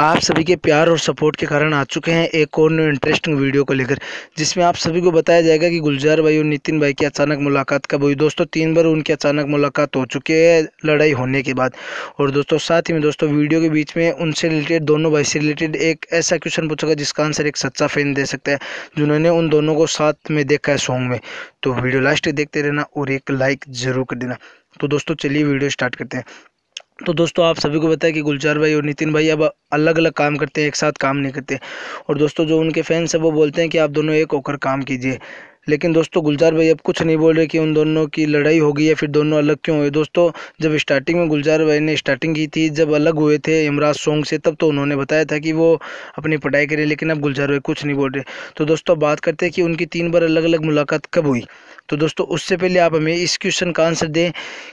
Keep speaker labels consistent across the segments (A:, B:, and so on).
A: आप सभी के प्यार और सपोर्ट के कारण आ चुके हैं एक और न्यू इंटरेस्टिंग वीडियो को लेकर जिसमें आप सभी को बताया जाएगा कि गुलजार भाई और नितिन भाई की अचानक मुलाकात कब हुई दोस्तों तीन बार उनकी अचानक मुलाकात हो चुकी है लड़ाई होने के बाद और दोस्तों साथ ही में दोस्तों वीडियो के बीच में उनसे रिलेटेड दोनों भाई से रिलेटेड एक ऐसा क्वेश्चन पूछेगा जिसका आंसर एक सच्चा फैन दे सकता है जिन्होंने उन दोनों को साथ में देखा है सॉन्ग में तो वीडियो लास्ट देखते रहना और एक लाइक ज़रूर कर देना तो दोस्तों चलिए वीडियो स्टार्ट करते हैं तो दोस्तों आप सभी को बताया कि गुलजार भाई और नितिन भाई अब अलग अलग काम करते हैं एक साथ काम नहीं करते और दोस्तों जो उनके फैंस हैं वो बोलते हैं कि आप दोनों एक होकर काम कीजिए लेकिन दोस्तों गुलजार भाई अब कुछ नहीं बोल रहे कि उन दोनों की लड़ाई हो गई या फिर दोनों अलग क्यों हुए दोस्तों जब स्टार्टिंग में गुलजार भाई ने स्टार्टिंग की थी जब अलग हुए थे यमराज सॉन्ग से तब तो उन्होंने बताया था कि वो अपनी पढ़ाई करें लेकिन अब गुलजार भाई कुछ नहीं बोल रहे तो दोस्तों बात करते हैं कि उनकी तीन बार अलग अलग मुलाकात कब हुई तो दोस्तों उससे पहले आप हमें इस क्वेश्चन का आंसर दें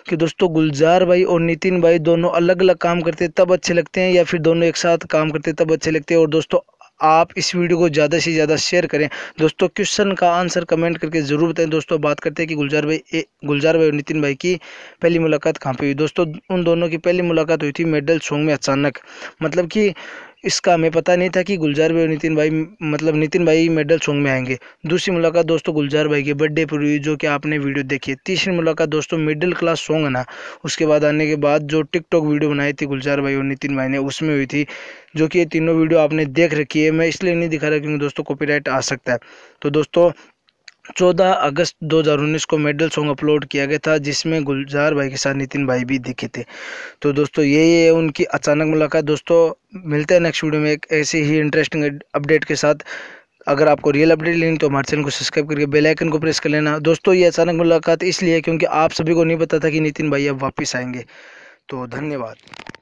A: कि दोस्तों गुलजार भाई और नितिन भाई दोनों अलग अलग काम करते तब अच्छे लगते हैं या फिर दोनों एक साथ काम करते तब अच्छे लगते हैं और दोस्तों आप इस वीडियो को ज़्यादा से ज़्यादा शेयर करें दोस्तों क्वेश्चन का आंसर कमेंट करके ज़रूर बताएं दोस्तों बात करते हैं कि गुलजार भाई गुलजार भाई और नितिन भाई की पहली मुलाकात कहाँ पे हुई दोस्तों उन दोनों की पहली मुलाकात हुई थी मेडल सॉन्ग में अचानक मतलब कि इसका हमें पता नहीं था कि गुलजार भाई और नितिन भाई मतलब नितिन भाई मेडल सॉन्ग में आएंगे दूसरी मुलाकात दोस्तों गुलजार भाई के बर्थडे पर हुई जो कि आपने वीडियो देखी है तीसरी मुलाकात दोस्तों मिडिल क्लास सॉन्ग ना उसके बाद आने के बाद जो टिकटॉक वीडियो बनाई थी गुलजार भाई और नितिन भाई ने उसमें हुई थी जो कि ये तीनों वीडियो आपने देख रखी है मैं इसलिए नहीं दिखा रहा क्योंकि दोस्तों कॉपी आ सकता है तो दोस्तों चौदह अगस्त 2019 को मेडल सॉन्ग अपलोड किया गया था जिसमें गुलजार भाई के साथ नितिन भाई भी दिखे थे तो दोस्तों ये है उनकी अचानक मुलाकात दोस्तों मिलते हैं नेक्स्ट वीडियो में एक ऐसे ही इंटरेस्टिंग अपडेट के साथ अगर आपको रियल अपडेट लेनी तो हमारे चैनल को सब्सक्राइब करके बेल आइकन को प्रेस कर लेना दोस्तों ये अचानक मुलाकात इसलिए क्योंकि आप सभी को नहीं पता था कि नितिन भाई अब वापस आएंगे तो धन्यवाद